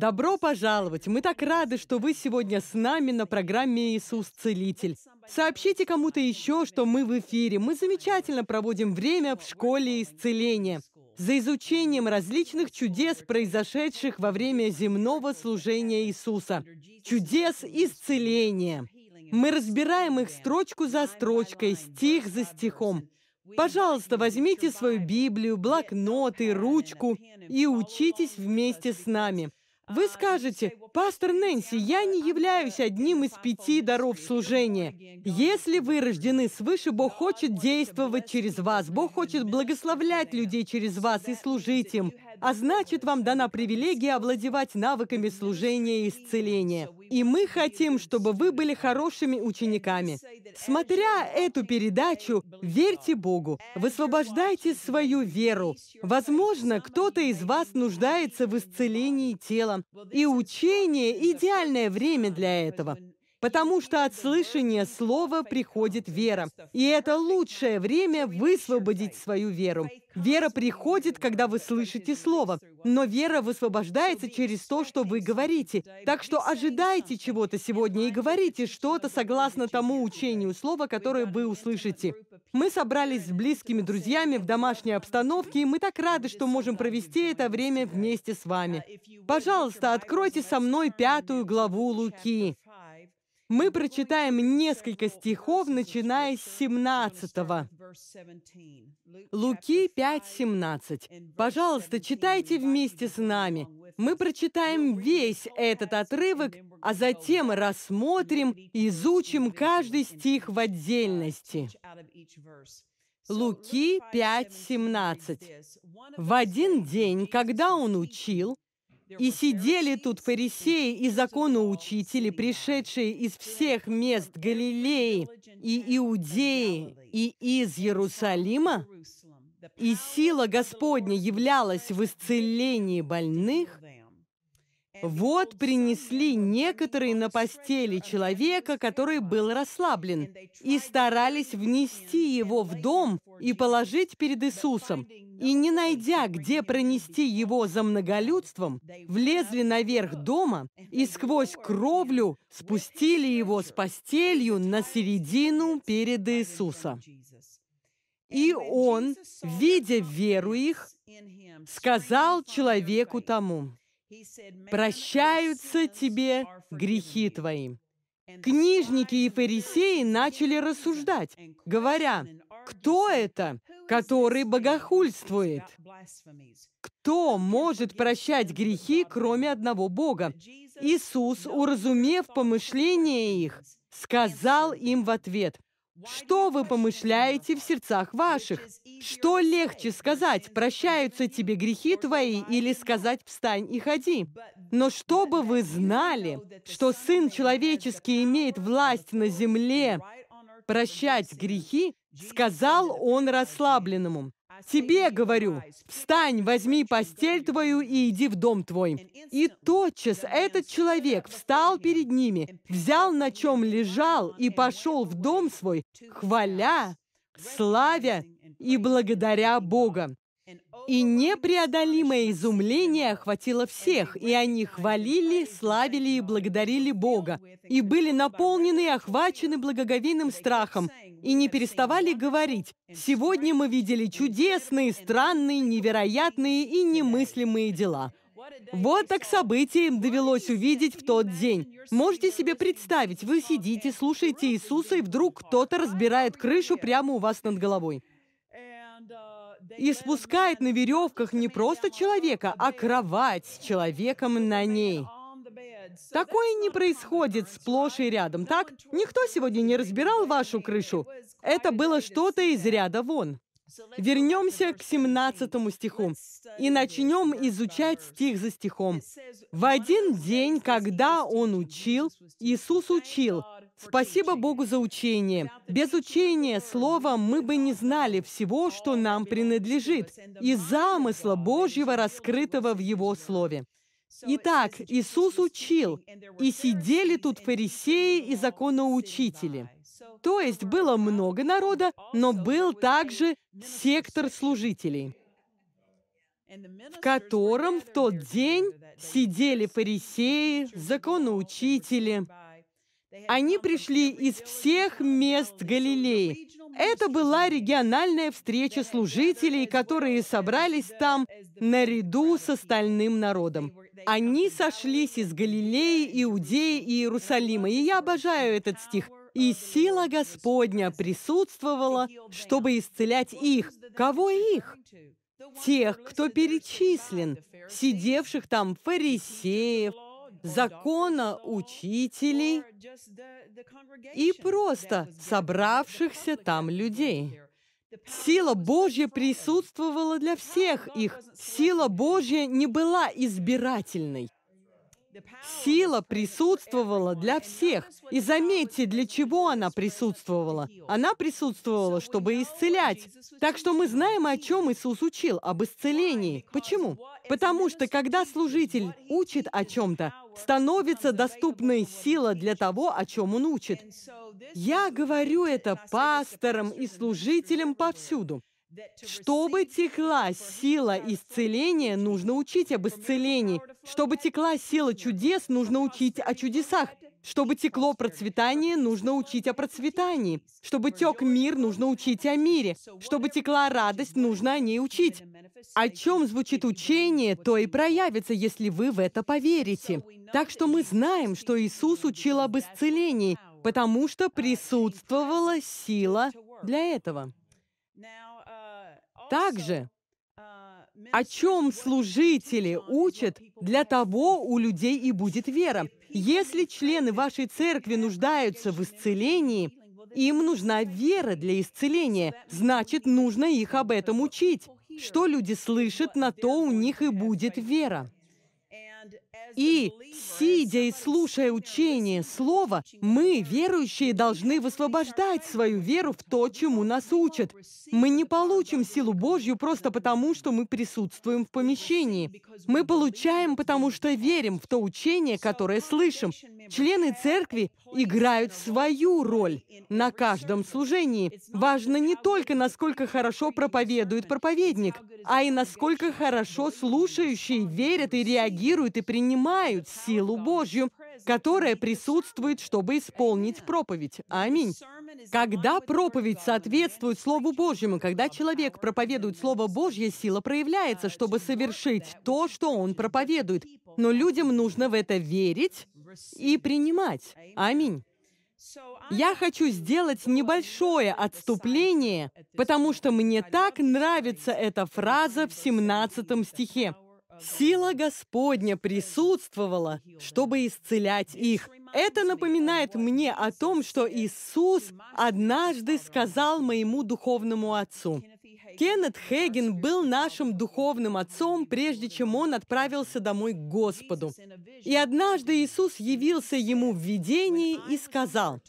Добро пожаловать! Мы так рады, что вы сегодня с нами на программе «Иисус Целитель». Сообщите кому-то еще, что мы в эфире. Мы замечательно проводим время в школе исцеления за изучением различных чудес, произошедших во время земного служения Иисуса. Чудес исцеления. Мы разбираем их строчку за строчкой, стих за стихом. Пожалуйста, возьмите свою Библию, блокнот и ручку и учитесь вместе с нами. Вы скажете, «Пастор Нэнси, я не являюсь одним из пяти даров служения. Если вы рождены свыше, Бог хочет действовать через вас. Бог хочет благословлять людей через вас и служить им а значит, вам дана привилегия овладевать навыками служения и исцеления. И мы хотим, чтобы вы были хорошими учениками. Смотря эту передачу, верьте Богу, высвобождайте свою веру. Возможно, кто-то из вас нуждается в исцелении тела. И учение – идеальное время для этого потому что от слышания слова приходит вера. И это лучшее время высвободить свою веру. Вера приходит, когда вы слышите слово, но вера высвобождается через то, что вы говорите. Так что ожидайте чего-то сегодня и говорите что-то согласно тому учению слова, которое вы услышите. Мы собрались с близкими друзьями в домашней обстановке, и мы так рады, что можем провести это время вместе с вами. Пожалуйста, откройте со мной пятую главу Луки мы прочитаем несколько стихов, начиная с 17. -го. Луки 5.17. Пожалуйста, читайте вместе с нами. Мы прочитаем весь этот отрывок, а затем рассмотрим изучим каждый стих в отдельности. Луки 5.17. «В один день, когда он учил, и сидели тут фарисеи и законоучители, пришедшие из всех мест Галилеи и Иудеи и из Иерусалима, и сила Господня являлась в исцелении больных – вот принесли некоторые на постели человека, который был расслаблен, и старались внести его в дом и положить перед Иисусом. И не найдя, где пронести его за многолюдством, влезли наверх дома и сквозь кровлю спустили его с постелью на середину перед Иисуса. И он, видя веру их, сказал человеку тому, прощаются тебе грехи твои». Книжники и фарисеи начали рассуждать, говоря, кто это, который богохульствует? Кто может прощать грехи, кроме одного Бога? Иисус, уразумев помышления их, сказал им в ответ – что вы помышляете в сердцах ваших? Что легче сказать, прощаются тебе грехи твои, или сказать «встань и ходи»? Но чтобы вы знали, что Сын Человеческий имеет власть на земле прощать грехи, сказал Он расслабленному, Тебе говорю, встань, возьми постель твою и иди в дом твой. И тотчас этот человек встал перед ними, взял, на чем лежал, и пошел в дом свой, хваля, славя и благодаря Бога. И непреодолимое изумление охватило всех, и они хвалили, славили и благодарили Бога, и были наполнены и охвачены благоговейным страхом, и не переставали говорить, «Сегодня мы видели чудесные, странные, невероятные и немыслимые дела». Вот так события им довелось увидеть в тот день. Можете себе представить, вы сидите, слушаете Иисуса, и вдруг кто-то разбирает крышу прямо у вас над головой и спускает на веревках не просто человека, а кровать с человеком на ней. Такое не происходит сплошь и рядом, так? Никто сегодня не разбирал вашу крышу. Это было что-то из ряда вон. Вернемся к 17 стиху и начнем изучать стих за стихом. «В один день, когда он учил, Иисус учил, Спасибо Богу за учение. Без учения слова мы бы не знали всего, что нам принадлежит, и замысла Божьего, раскрытого в Его Слове. Итак, Иисус учил, и сидели тут фарисеи и законоучители. То есть было много народа, но был также сектор служителей, в котором в тот день сидели фарисеи, законоучители, они пришли из всех мест Галилеи. Это была региональная встреча служителей, которые собрались там наряду с остальным народом. Они сошлись из Галилеи, Иудеи и Иерусалима. И я обожаю этот стих. «И сила Господня присутствовала, чтобы исцелять их». Кого их? Тех, кто перечислен, сидевших там фарисеев, закона учителей и просто собравшихся там людей. Сила Божья присутствовала для всех их. Сила Божья не была избирательной. Сила присутствовала для всех. И заметьте, для чего она присутствовала. Она присутствовала, чтобы исцелять. Так что мы знаем, о чем Иисус учил, об исцелении. Почему? Потому что когда служитель учит о чем-то, становится доступной сила для того, о чем он учит. Я говорю это пасторам и служителям повсюду. Чтобы текла сила исцеления, нужно учить об исцелении. Чтобы текла сила чудес, нужно учить о чудесах. Чтобы текло процветание, нужно учить о процветании. Чтобы тек мир, нужно учить о мире. Чтобы текла радость, нужно о ней учить о чем звучит учение, то и проявится, если вы в это поверите. Так что мы знаем, что Иисус учил об исцелении, потому что присутствовала сила для этого. Также, о чем служители учат, для того у людей и будет вера. Если члены вашей церкви нуждаются в исцелении, им нужна вера для исцеления, значит, нужно их об этом учить. Что люди слышат, на то у них и будет вера. И, сидя и слушая учение Слова, мы, верующие, должны высвобождать свою веру в то, чему нас учат. Мы не получим силу Божью просто потому, что мы присутствуем в помещении. Мы получаем, потому что верим в то учение, которое слышим. Члены церкви играют свою роль на каждом служении. Важно не только, насколько хорошо проповедует проповедник, а и насколько хорошо слушающие верят и реагируют и принимают понимают силу Божью, которая присутствует, чтобы исполнить проповедь. Аминь. Когда проповедь соответствует Слову Божьему, когда человек проповедует Слово Божье, сила проявляется, чтобы совершить то, что он проповедует. Но людям нужно в это верить и принимать. Аминь. Я хочу сделать небольшое отступление, потому что мне так нравится эта фраза в 17 стихе. Сила Господня присутствовала, чтобы исцелять их. Это напоминает мне о том, что Иисус однажды сказал моему духовному отцу. Кеннет Хейген был нашим духовным отцом, прежде чем он отправился домой к Господу. И однажды Иисус явился ему в видении и сказал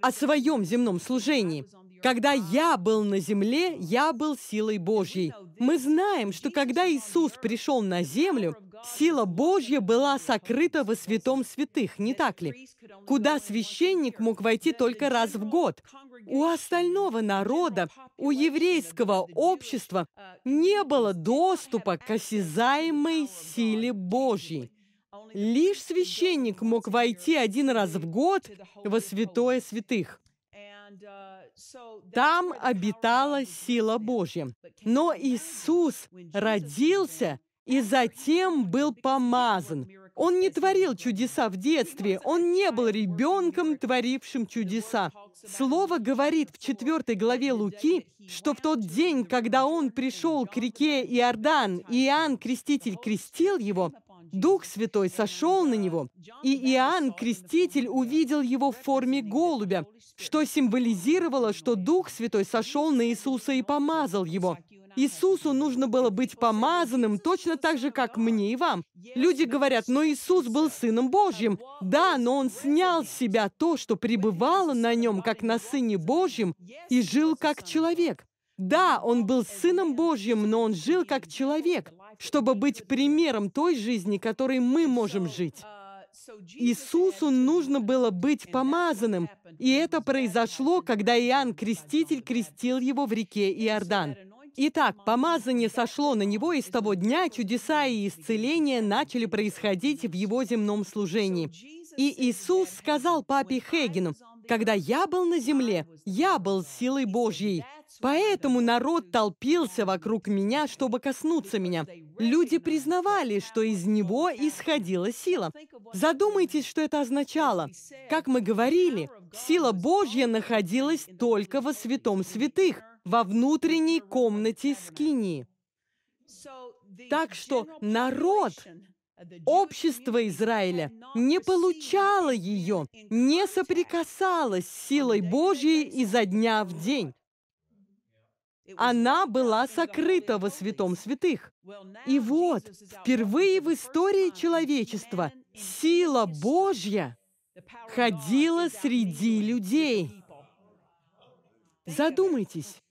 о своем земном служении. Когда я был на земле, я был силой Божьей. Мы знаем, что когда Иисус пришел на землю, сила Божья была сокрыта во святом святых, не так ли? Куда священник мог войти только раз в год. У остального народа, у еврейского общества не было доступа к осязаемой силе Божьей. Лишь священник мог войти один раз в год во святое святых. Uh, там обитала сила Божья. Но Иисус родился и затем был помазан. Он не творил чудеса в детстве, он не был ребенком, творившим чудеса. Слово говорит в 4 главе Луки, что в тот день, когда он пришел к реке Иордан, и Иоанн Креститель крестил его, Дух Святой сошел на него, и Иоанн Креститель увидел его в форме голубя, что символизировало, что Дух Святой сошел на Иисуса и помазал его. Иисусу нужно было быть помазанным точно так же, как мне и вам. Люди говорят, но Иисус был Сыном Божьим. Да, но Он снял с себя то, что пребывало на Нем, как на Сыне Божьем, и жил как человек. Да, Он был Сыном Божьим, но Он жил как человек чтобы быть примером той жизни, которой мы можем жить. Иисусу нужно было быть помазанным, и это произошло, когда Иоанн Креститель крестил его в реке Иордан. Итак, помазание сошло на него, и с того дня чудеса и исцеления начали происходить в его земном служении. И Иисус сказал папе Хегину, когда я был на земле, я был силой Божьей. Поэтому народ толпился вокруг меня, чтобы коснуться меня. Люди признавали, что из него исходила сила. Задумайтесь, что это означало. Как мы говорили, сила Божья находилась только во святом святых, во внутренней комнате скинии. Так что народ Общество Израиля не получало ее, не соприкасалось с силой Божьей изо дня в день. Она была сокрыта во святом святых. И вот, впервые в истории человечества сила Божья ходила среди людей. Задумайтесь,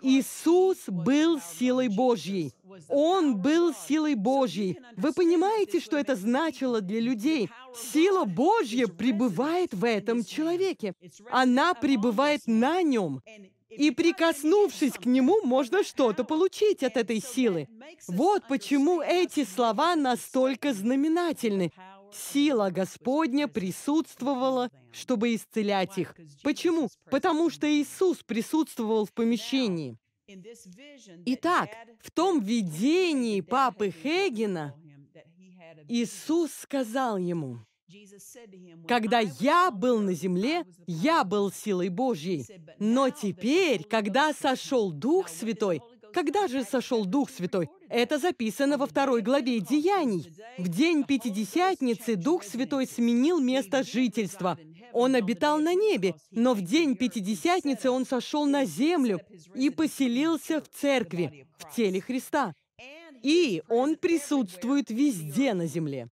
Иисус был силой Божьей. Он был силой Божьей. Вы понимаете, что это значило для людей? Сила Божья пребывает в этом человеке. Она пребывает на нем. И прикоснувшись к нему, можно что-то получить от этой силы. Вот почему эти слова настолько знаменательны. Сила Господня присутствовала, чтобы исцелять их. Почему? Потому что Иисус присутствовал в помещении. Итак, в том видении папы Хегена Иисус сказал ему, когда я был на земле, я был силой Божьей. Но теперь, когда сошел Дух Святой, когда же сошел Дух Святой? Это записано во второй главе Деяний. В день Пятидесятницы Дух Святой сменил место жительства. Он обитал на небе, но в день Пятидесятницы Он сошел на землю и поселился в церкви, в теле Христа. И Он присутствует везде на земле.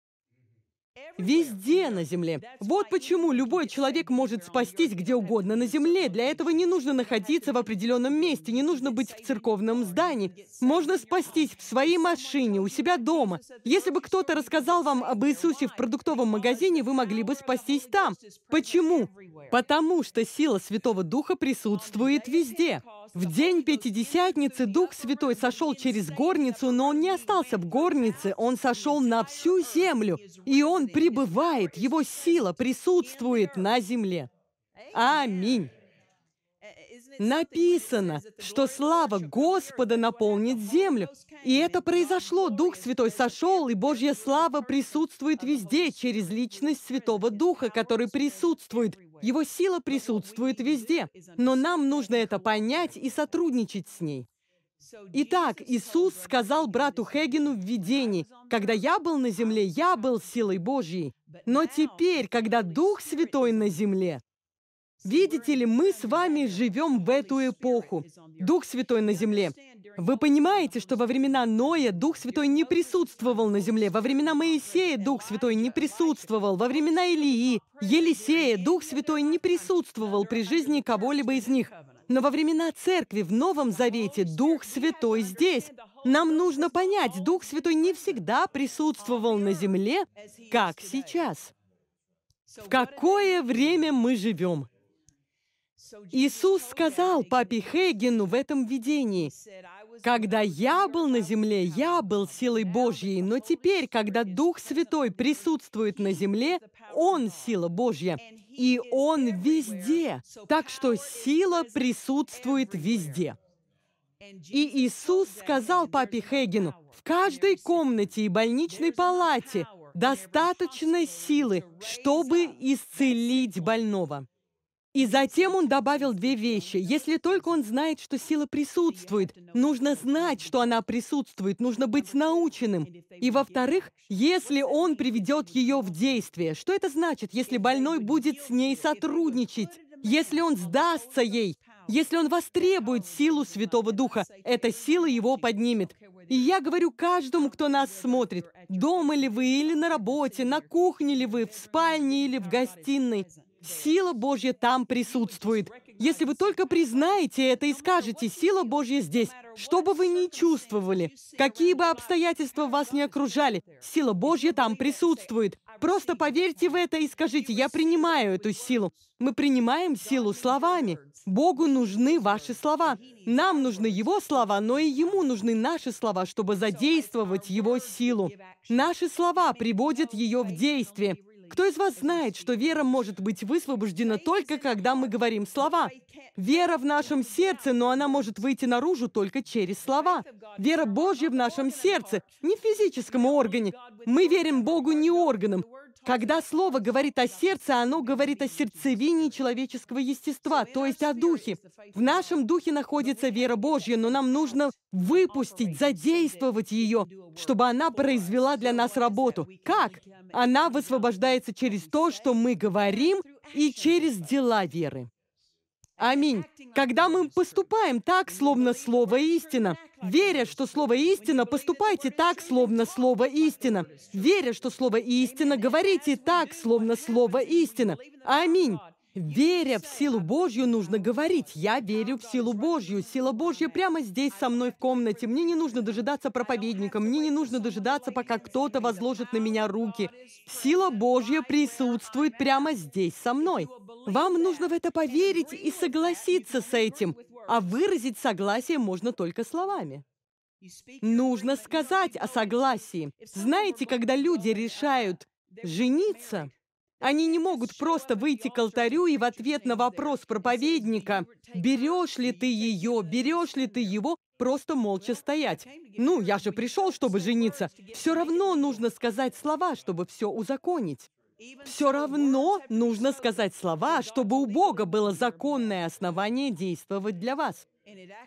Везде на Земле. Вот почему любой человек может спастись где угодно на Земле. Для этого не нужно находиться в определенном месте, не нужно быть в церковном здании. Можно спастись в своей машине, у себя дома. Если бы кто-то рассказал вам об Иисусе в продуктовом магазине, вы могли бы спастись там. Почему? Потому что сила Святого Духа присутствует везде. В день Пятидесятницы Дух Святой сошел через горницу, но он не остался в горнице, он сошел на всю землю, и он пребывает, его сила присутствует на земле. Аминь написано, что слава Господа наполнит землю. И это произошло. Дух Святой сошел, и Божья слава присутствует везде через личность Святого Духа, который присутствует. Его сила присутствует везде. Но нам нужно это понять и сотрудничать с ней. Итак, Иисус сказал брату Хегину в видении, «Когда я был на земле, я был силой Божьей, но теперь, когда Дух Святой на земле, Видите ли, мы с вами живем в эту эпоху. Дух Святой на земле. Вы понимаете, что во времена Ноя Дух Святой не присутствовал на земле, во времена Моисея Дух Святой не присутствовал, во времена Илии, Елисея Дух Святой не присутствовал при жизни кого-либо из них. Но во времена Церкви в Новом Завете Дух Святой здесь. Нам нужно понять, Дух Святой не всегда присутствовал на земле, как сейчас. В какое время мы живем? Иисус сказал папе Хейгену в этом видении, «Когда я был на земле, я был силой Божьей, но теперь, когда Дух Святой присутствует на земле, Он — сила Божья, и Он везде. Так что сила присутствует везде». И Иисус сказал папе Хейгену, «В каждой комнате и больничной палате достаточно силы, чтобы исцелить больного». И затем он добавил две вещи. Если только он знает, что сила присутствует, нужно знать, что она присутствует, нужно быть наученным. И во-вторых, если он приведет ее в действие. Что это значит, если больной будет с ней сотрудничать? Если он сдастся ей, если он востребует силу Святого Духа, эта сила его поднимет. И я говорю каждому, кто нас смотрит, дома ли вы, или на работе, на кухне ли вы, в спальне или в гостиной, Сила Божья там присутствует. Если вы только признаете это и скажете, сила Божья здесь, что бы вы ни чувствовали, какие бы обстоятельства вас не окружали, сила Божья там присутствует. Просто поверьте в это и скажите, я принимаю эту силу. Мы принимаем силу словами. Богу нужны ваши слова. Нам нужны Его слова, но и Ему нужны наши слова, чтобы задействовать Его силу. Наши слова приводят ее в действие. Кто из вас знает, что вера может быть высвобождена только, когда мы говорим слова? Вера в нашем сердце, но она может выйти наружу только через слова. Вера Божья в нашем сердце, не в физическом органе. Мы верим Богу не органом, когда слово говорит о сердце, оно говорит о сердцевине человеческого естества, то есть о духе. В нашем духе находится вера Божья, но нам нужно выпустить, задействовать ее, чтобы она произвела для нас работу. Как? Она высвобождается через то, что мы говорим, и через дела веры. Аминь. Когда мы поступаем так, словно слово истина, Веря, что слово «истина», поступайте так, словно слово «истина». Веря, что слово «истина», говорите так, словно слово «истина». Аминь. Веря в силу Божью, нужно говорить. Я верю в силу Божью. Сила Божья прямо здесь со мной в комнате. Мне не нужно дожидаться проповедника. Мне не нужно дожидаться, пока кто-то возложит на меня руки. Сила Божья присутствует прямо здесь со мной. Вам нужно в это поверить и согласиться с этим а выразить согласие можно только словами. Нужно сказать о согласии. Знаете, когда люди решают жениться, они не могут просто выйти к алтарю и в ответ на вопрос проповедника, берешь ли ты ее, берешь ли ты его, просто молча стоять. Ну, я же пришел, чтобы жениться. Все равно нужно сказать слова, чтобы все узаконить все равно нужно сказать слова, чтобы у Бога было законное основание действовать для вас.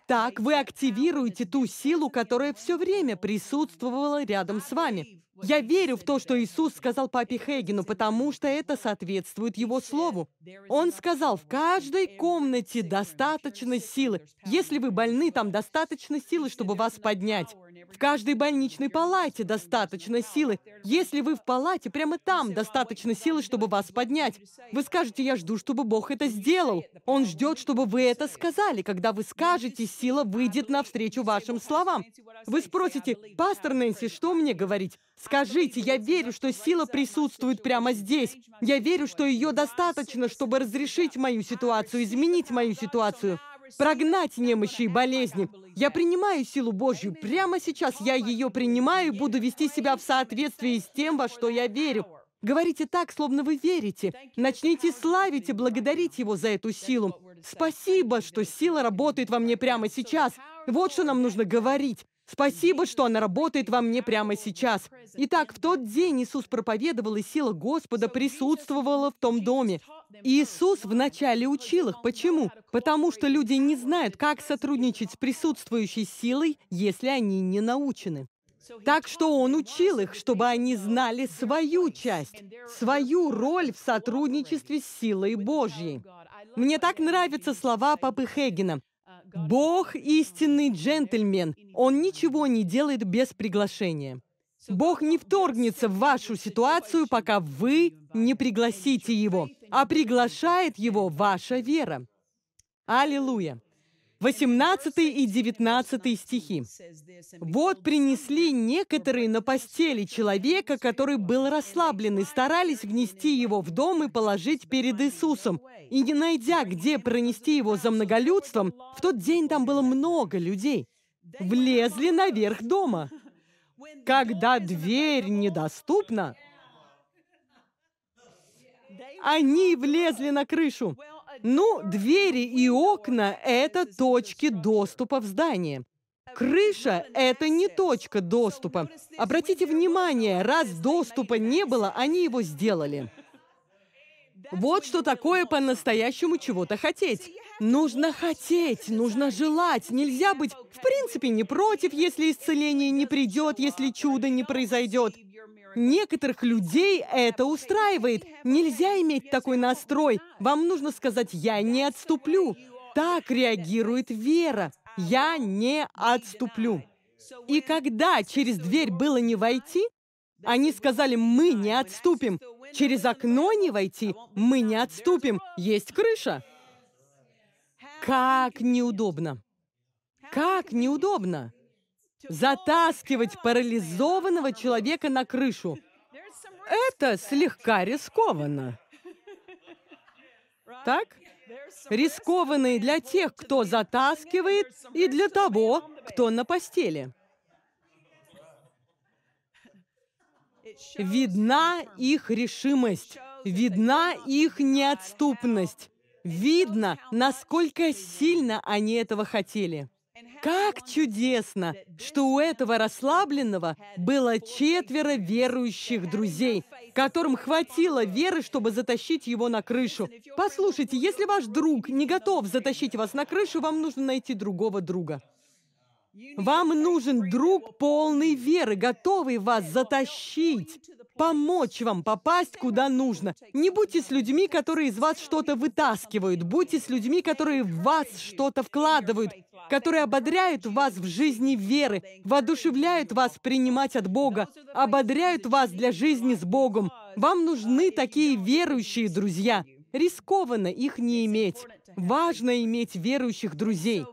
Так вы активируете ту силу, которая все время присутствовала рядом с вами. Я верю в то, что Иисус сказал папе Хейгену, потому что это соответствует его слову. Он сказал, в каждой комнате достаточно силы. Если вы больны, там достаточно силы, чтобы вас поднять. В каждой больничной палате достаточно силы. Если вы в палате, прямо там достаточно силы, чтобы вас поднять. Вы скажете, я жду, чтобы Бог это сделал. Он ждет, чтобы вы это сказали. Когда вы скажете, сила выйдет навстречу вашим словам. Вы спросите, пастор Нэнси, что мне говорить? Скажите, я верю, что сила присутствует прямо здесь. Я верю, что ее достаточно, чтобы разрешить мою ситуацию, изменить мою ситуацию прогнать немощи и болезни. Я принимаю силу Божью. Прямо сейчас я ее принимаю и буду вести себя в соответствии с тем, во что я верю. Говорите так, словно вы верите. Начните славить и благодарить Его за эту силу. Спасибо, что сила работает во мне прямо сейчас. Вот что нам нужно говорить. Спасибо, что она работает во мне прямо сейчас. Итак, в тот день Иисус проповедовал, и сила Господа присутствовала в том доме. Иисус вначале учил их. Почему? Потому что люди не знают, как сотрудничать с присутствующей силой, если они не научены. Так что он учил их, чтобы они знали свою часть, свою роль в сотрудничестве с силой Божьей. Мне так нравятся слова Папы Хегена. «Бог – истинный джентльмен, он ничего не делает без приглашения». Бог не вторгнется в вашу ситуацию, пока вы не пригласите Его, а приглашает Его ваша вера. Аллилуйя! 18 и 19 стихи. «Вот принесли некоторые на постели человека, который был расслаблен, и старались внести его в дом и положить перед Иисусом. И не найдя, где пронести его за многолюдством, в тот день там было много людей, влезли наверх дома, когда дверь недоступна, они влезли на крышу. Ну, двери и окна – это точки доступа в здание. Крыша – это не точка доступа. Обратите внимание, раз доступа не было, они его сделали. Вот что такое по-настоящему чего-то хотеть. Нужно хотеть, нужно желать. Нельзя быть, в принципе, не против, если исцеление не придет, если чудо не произойдет. Некоторых людей это устраивает. Нельзя иметь такой настрой. Вам нужно сказать «я не отступлю». Так реагирует вера. «Я не отступлю». И когда через дверь было не войти, они сказали, мы не отступим. Через окно не войти, мы не отступим. Есть крыша. Как неудобно. Как неудобно затаскивать парализованного человека на крышу. Это слегка рискованно. Так? Рискованно и для тех, кто затаскивает, и для того, кто на постели. Видна их решимость, видна их неотступность. Видно, насколько сильно они этого хотели. Как чудесно, что у этого расслабленного было четверо верующих друзей, которым хватило веры, чтобы затащить его на крышу. Послушайте, если ваш друг не готов затащить вас на крышу, вам нужно найти другого друга. Вам нужен друг полный веры, готовый вас затащить, помочь вам попасть куда нужно. Не будьте с людьми, которые из вас что-то вытаскивают. Будьте с людьми, которые в вас что-то вкладывают, которые ободряют вас в жизни веры, воодушевляют вас принимать от Бога, ободряют вас для жизни с Богом. Вам нужны такие верующие друзья. Рискованно их не иметь. Важно иметь верующих друзей.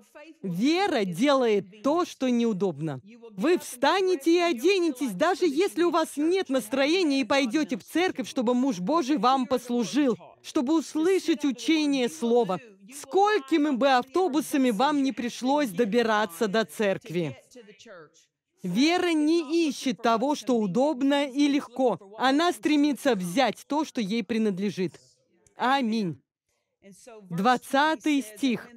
Вера делает то, что неудобно. Вы встанете и оденетесь, даже если у вас нет настроения, и пойдете в церковь, чтобы муж Божий вам послужил, чтобы услышать учение Слова. Сколькими бы автобусами вам не пришлось добираться до церкви. Вера не ищет того, что удобно и легко. Она стремится взять то, что ей принадлежит. Аминь. Двадцатый стих.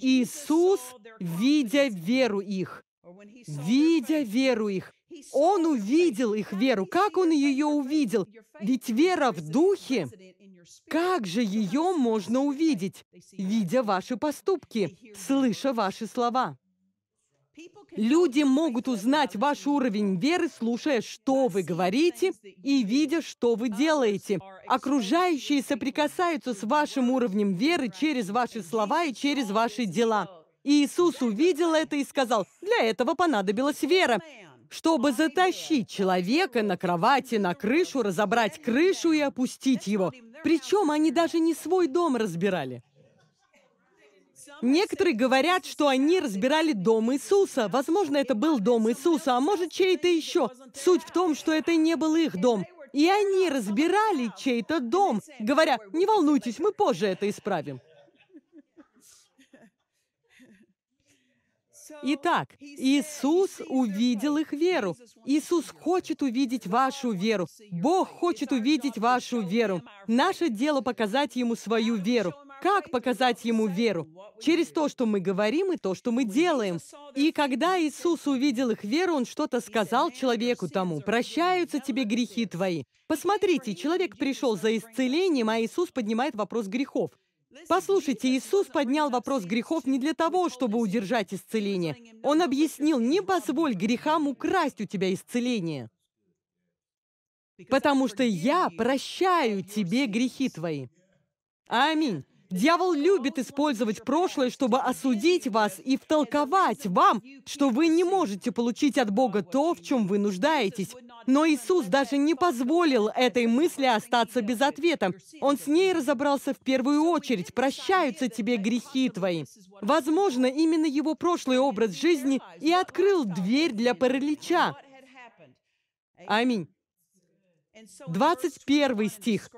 Иисус, видя веру их, видя веру их, он увидел их веру. Как он ее увидел? Ведь вера в духе, как же ее можно увидеть, видя ваши поступки, слыша ваши слова? Люди могут узнать ваш уровень веры, слушая, что вы говорите, и видя, что вы делаете. Окружающие соприкасаются с вашим уровнем веры через ваши слова и через ваши дела. Иисус увидел это и сказал, для этого понадобилась вера, чтобы затащить человека на кровати, на крышу, разобрать крышу и опустить его. Причем они даже не свой дом разбирали. Некоторые говорят, что они разбирали дом Иисуса. Возможно, это был дом Иисуса, а может, чей-то еще. Суть в том, что это не был их дом. И они разбирали чей-то дом, говоря, «Не волнуйтесь, мы позже это исправим». Итак, Иисус увидел их веру. Иисус хочет увидеть вашу веру. Бог хочет увидеть вашу веру. Наше дело показать Ему свою веру. Как показать ему веру? Через то, что мы говорим и то, что мы делаем. И когда Иисус увидел их веру, он что-то сказал человеку тому, «Прощаются тебе грехи твои». Посмотрите, человек пришел за исцелением, а Иисус поднимает вопрос грехов. Послушайте, Иисус поднял вопрос грехов не для того, чтобы удержать исцеление. Он объяснил, не позволь грехам украсть у тебя исцеление, потому что я прощаю тебе грехи твои. Аминь. Дьявол любит использовать прошлое, чтобы осудить вас и втолковать вам, что вы не можете получить от Бога то, в чем вы нуждаетесь. Но Иисус даже не позволил этой мысли остаться без ответа. Он с ней разобрался в первую очередь. «Прощаются тебе грехи твои». Возможно, именно его прошлый образ жизни и открыл дверь для паралича. Аминь. 21 стих.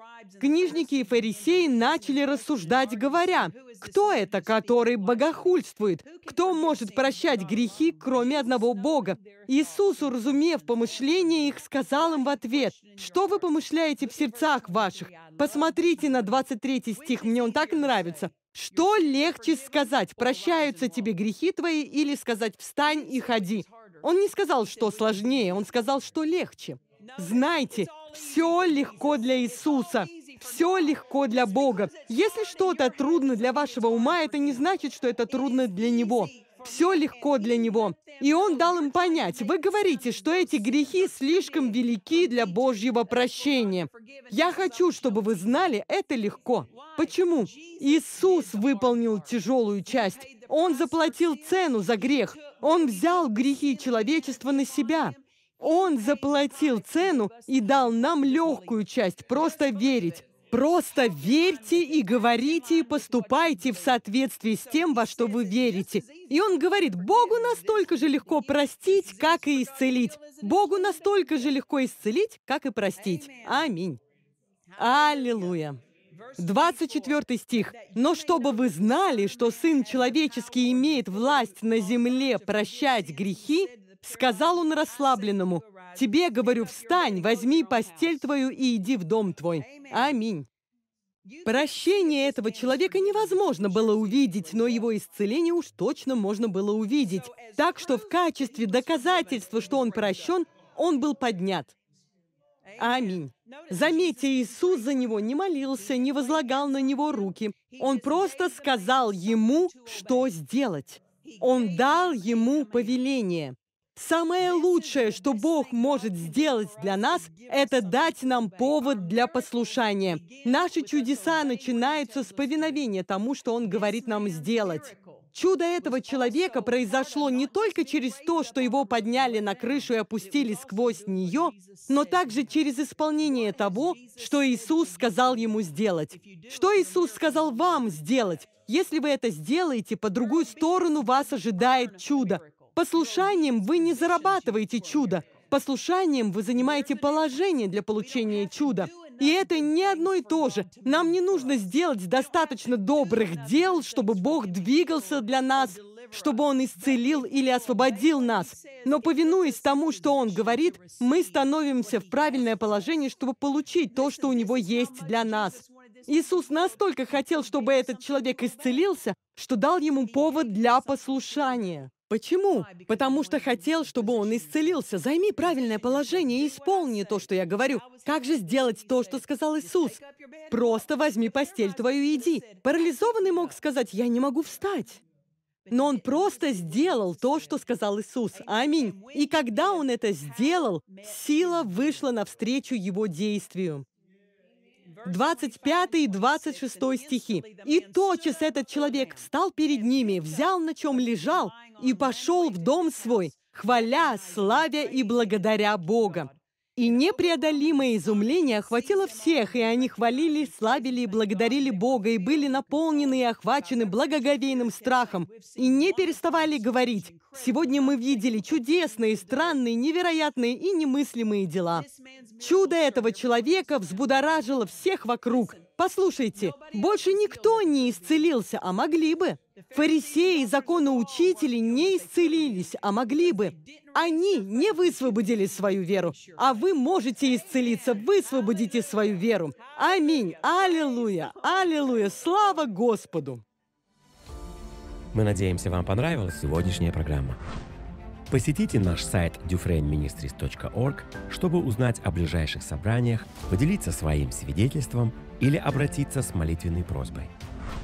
Книжники и фарисеи начали рассуждать, говоря, «Кто это, который богохульствует? Кто может прощать грехи, кроме одного Бога?» Иисус, уразумев помышления их, сказал им в ответ, «Что вы помышляете в сердцах ваших?» Посмотрите на 23 стих, мне он так нравится. «Что легче сказать, прощаются тебе грехи твои, или сказать, встань и ходи?» Он не сказал, что сложнее, он сказал, что легче. Знайте, все легко для Иисуса. Все легко для Бога. Если что-то трудно для вашего ума, это не значит, что это трудно для Него. Все легко для Него. И Он дал им понять, вы говорите, что эти грехи слишком велики для Божьего прощения. Я хочу, чтобы вы знали, это легко. Почему? Иисус выполнил тяжелую часть. Он заплатил цену за грех. Он взял грехи человечества на себя. Он заплатил цену и дал нам легкую часть, просто верить. Просто верьте и говорите и поступайте в соответствии с тем, во что вы верите. И он говорит, Богу настолько же легко простить, как и исцелить. Богу настолько же легко исцелить, как и простить. Аминь. Аллилуйя. 24 стих. «Но чтобы вы знали, что Сын Человеческий имеет власть на земле прощать грехи, Сказал он расслабленному, «Тебе, говорю, встань, возьми постель твою и иди в дом твой». Аминь. Прощение этого человека невозможно было увидеть, но его исцеление уж точно можно было увидеть. Так что в качестве доказательства, что он прощен, он был поднят. Аминь. Заметьте, Иисус за него не молился, не возлагал на него руки. Он просто сказал ему, что сделать. Он дал ему повеление. Самое лучшее, что Бог может сделать для нас, это дать нам повод для послушания. Наши чудеса начинаются с повиновения тому, что Он говорит нам сделать. Чудо этого человека произошло не только через то, что его подняли на крышу и опустили сквозь нее, но также через исполнение того, что Иисус сказал ему сделать. Что Иисус сказал вам сделать? Если вы это сделаете, по другую сторону вас ожидает чудо. Послушанием вы не зарабатываете чудо. Послушанием вы занимаете положение для получения чуда. И это не одно и то же. Нам не нужно сделать достаточно добрых дел, чтобы Бог двигался для нас, чтобы Он исцелил или освободил нас. Но повинуясь тому, что Он говорит, мы становимся в правильное положение, чтобы получить то, что у Него есть для нас. Иисус настолько хотел, чтобы этот человек исцелился, что дал ему повод для послушания. Почему? Потому что хотел, чтобы он исцелился. Займи правильное положение и исполни то, что я говорю. Как же сделать то, что сказал Иисус? Просто возьми постель твою и иди. Парализованный мог сказать, я не могу встать. Но он просто сделал то, что сказал Иисус. А Аминь. И когда он это сделал, сила вышла навстречу его действию. 25 и 26 стихи. «И тотчас этот человек встал перед ними, взял, на чем лежал, и пошел в дом свой, хваля, славя и благодаря Бога. И непреодолимое изумление охватило всех, и они хвалили, славили и благодарили Бога, и были наполнены и охвачены благоговейным страхом, и не переставали говорить, «Сегодня мы видели чудесные, странные, невероятные и немыслимые дела». Чудо этого человека взбудоражило всех вокруг. Послушайте, больше никто не исцелился, а могли бы. Фарисеи и законоучители не исцелились, а могли бы. Они не высвободили свою веру, а вы можете исцелиться, высвободите свою веру. Аминь. Аллилуйя. Аллилуйя. Слава Господу. Мы надеемся, вам понравилась сегодняшняя программа. Посетите наш сайт dufrainministries.org, чтобы узнать о ближайших собраниях, поделиться своим свидетельством или обратиться с молитвенной просьбой.